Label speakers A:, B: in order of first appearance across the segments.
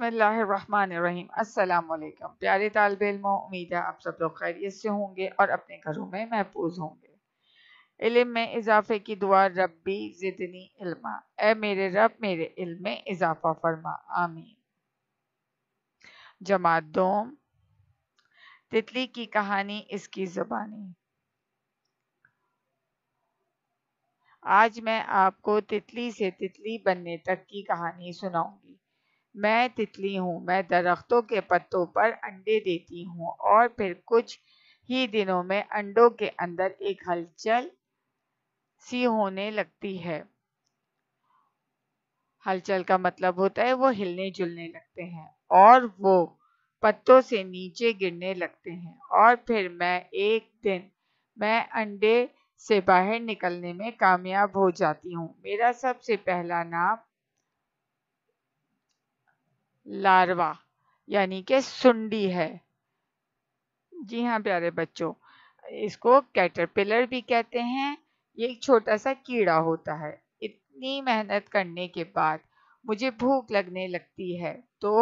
A: बसमीम असलकम प्यारे तालब इलमों उम्मीद है आप सब लोग खैरियत से होंगे और अपने घरों में महफूज होंगे इल्म में इजाफे की दुआ रब्बी ज़िदनी इल्मा ए मेरे रब मेरे इल्म में इजाफा फरमा आमीन जमात दोम तितली की कहानी इसकी ज़बानी आज मैं आपको तितली से तितली बनने तक की कहानी सुनाऊंगी मैं तितली हूँ मैं दरख्तों के पत्तों पर अंडे देती हूँ और फिर कुछ ही दिनों में अंडों के अंदर एक हलचल सी होने लगती है हलचल का मतलब होता है वो हिलने जुलने लगते हैं और वो पत्तों से नीचे गिरने लगते हैं और फिर मैं एक दिन मैं अंडे से बाहर निकलने में कामयाब हो जाती हूँ मेरा सबसे पहला नाम लार्वा यानी के सुंडी है जी हाँ प्यारे बच्चों इसको कैटरपिलर भी कहते हैं ये एक छोटा सा कीड़ा होता है इतनी मेहनत करने के बाद मुझे भूख लगने लगती है तो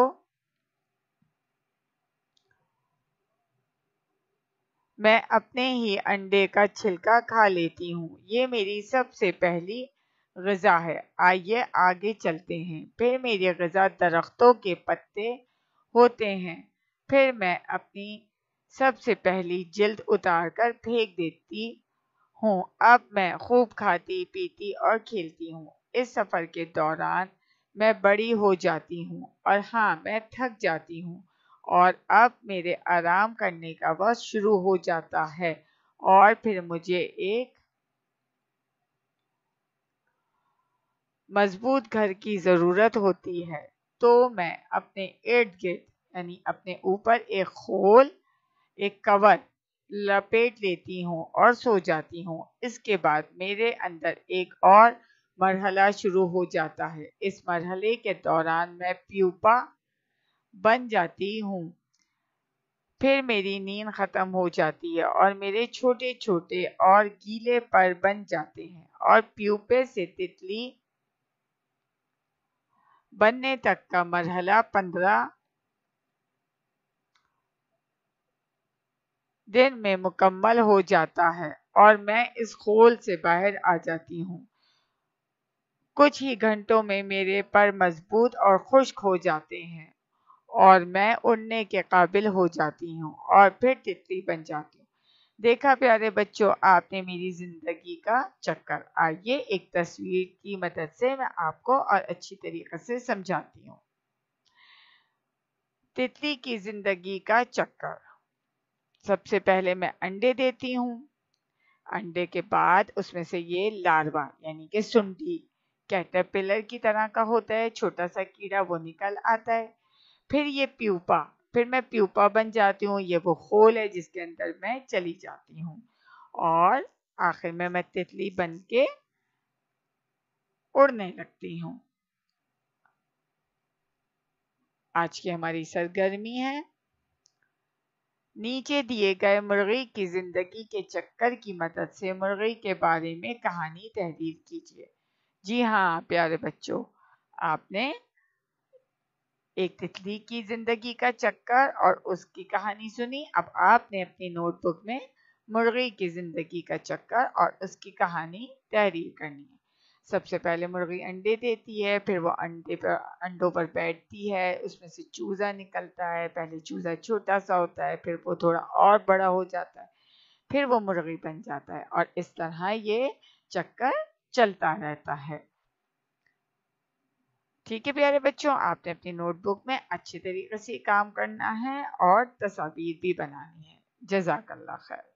A: मैं अपने ही अंडे का छिलका खा लेती हूँ ये मेरी सबसे पहली गज़ा है आइए आगे चलते हैं फिर मेरी गज़ा दरख्तों के पत्ते होते हैं फिर मैं अपनी सबसे पहली जल्द उतार कर फेंक देती हूँ अब मैं खूब खाती पीती और खेलती हूँ इस सफ़र के दौरान मैं बड़ी हो जाती हूँ और हाँ मैं थक जाती हूँ और अब मेरे आराम करने का वक्त शुरू हो जाता है और फिर मुझे एक मजबूत घर की ज़रूरत होती है तो मैं अपने इर्द गिर्द यानी अपने ऊपर एक खोल एक कवर लपेट लेती हूँ और सो जाती हूँ इसके बाद मेरे अंदर एक और मरहला शुरू हो जाता है इस मरहले के दौरान मैं प्यूपा बन जाती हूँ फिर मेरी नींद ख़त्म हो जाती है और मेरे छोटे छोटे और गीले पर बन जाते हैं और प्यूपे से तितली बनने तक का मरहला पंद्रह दिन में मुकम्मल हो जाता है और मैं इस खोल से बाहर आ जाती हूँ कुछ ही घंटों में मेरे पर मजबूत और खुश्क हो जाते हैं और मैं उड़ने के काबिल हो जाती हूँ और फिर तितली बन जाती देखा प्यारे बच्चों आपने मेरी ज़िंदगी का चक्कर आइए एक तस्वीर की मदद से मैं आपको और अच्छी तरीके से समझाती हूँ तितली की ज़िंदगी का चक्कर सबसे पहले मैं अंडे देती हूँ अंडे के बाद उसमें से ये लार्वा यानी कि सुंडी कैटरपिलर की तरह का होता है छोटा सा कीड़ा वो निकल आता है फिर ये प्यूपा फिर मैं प्यूपा बन जाती हूँ ये वो होल है जिसके अंदर मैं चली जाती हूँ और आखिर में मैं तितली बन के उड़ने लगती हूँ आज की हमारी सरगर्मी है नीचे दिए गए मुर्गी की जिंदगी के चक्कर की मदद से मुर्गी के बारे में कहानी तहरीर कीजिए जी हाँ प्यारे बच्चों आपने एक तितली की जिंदगी का चक्कर और उसकी कहानी सुनी अब आपने अपनी नोटबुक में मुर्गी की जिंदगी का चक्कर और उसकी कहानी तहरीर करनी है सबसे पहले मुर्गी अंडे देती है फिर वो अंडे पर अंडों पर बैठती है उसमें से चूज़ा निकलता है पहले चूज़ा छोटा सा होता है फिर वो थोड़ा और बड़ा हो जाता है फिर वो मुर्गी बन जाता है और इस तरह ये चक्कर चलता रहता है ठीक है प्यारे बच्चों आपने अपनी नोटबुक में अच्छे तरीके से काम करना है और तस्वीर भी बनानी है जजाकल्ला खैर